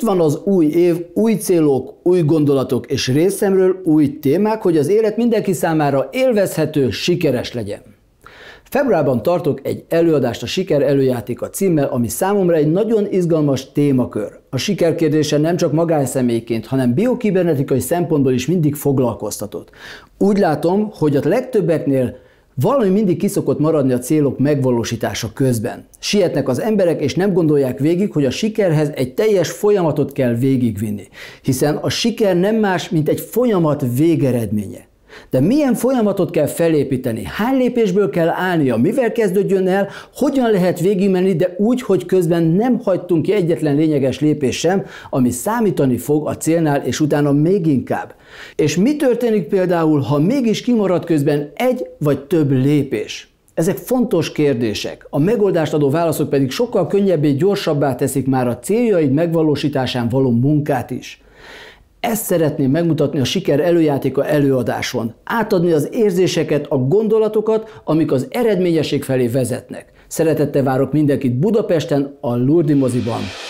Itt van az új év, új célok, új gondolatok és részemről új témák, hogy az élet mindenki számára élvezhető, sikeres legyen. Februárban tartok egy előadást a Siker előjátéka címmel, ami számomra egy nagyon izgalmas témakör. A siker kérdése nem csak magánszemélyként, hanem biokibernetikai szempontból is mindig foglalkoztatott. Úgy látom, hogy a legtöbbeknél valami mindig kiszokott maradni a célok megvalósítása közben. Sietnek az emberek, és nem gondolják végig, hogy a sikerhez egy teljes folyamatot kell végigvinni, hiszen a siker nem más, mint egy folyamat végeredménye. De milyen folyamatot kell felépíteni? Hány lépésből kell állnia? Mivel kezdődjön el? Hogyan lehet végigmenni, de úgy, hogy közben nem hagytunk ki egyetlen lényeges lépés sem, ami számítani fog a célnál, és utána még inkább. És mi történik például, ha mégis kimarad közben egy vagy több lépés? Ezek fontos kérdések, a megoldást adó válaszok pedig sokkal könnyebbé, gyorsabbá teszik már a céljaid megvalósításán való munkát is. Ezt szeretném megmutatni a siker előjátéka előadáson. Átadni az érzéseket, a gondolatokat, amik az eredményesség felé vezetnek. Szeretettel várok mindenkit Budapesten, a Lurdi moziban.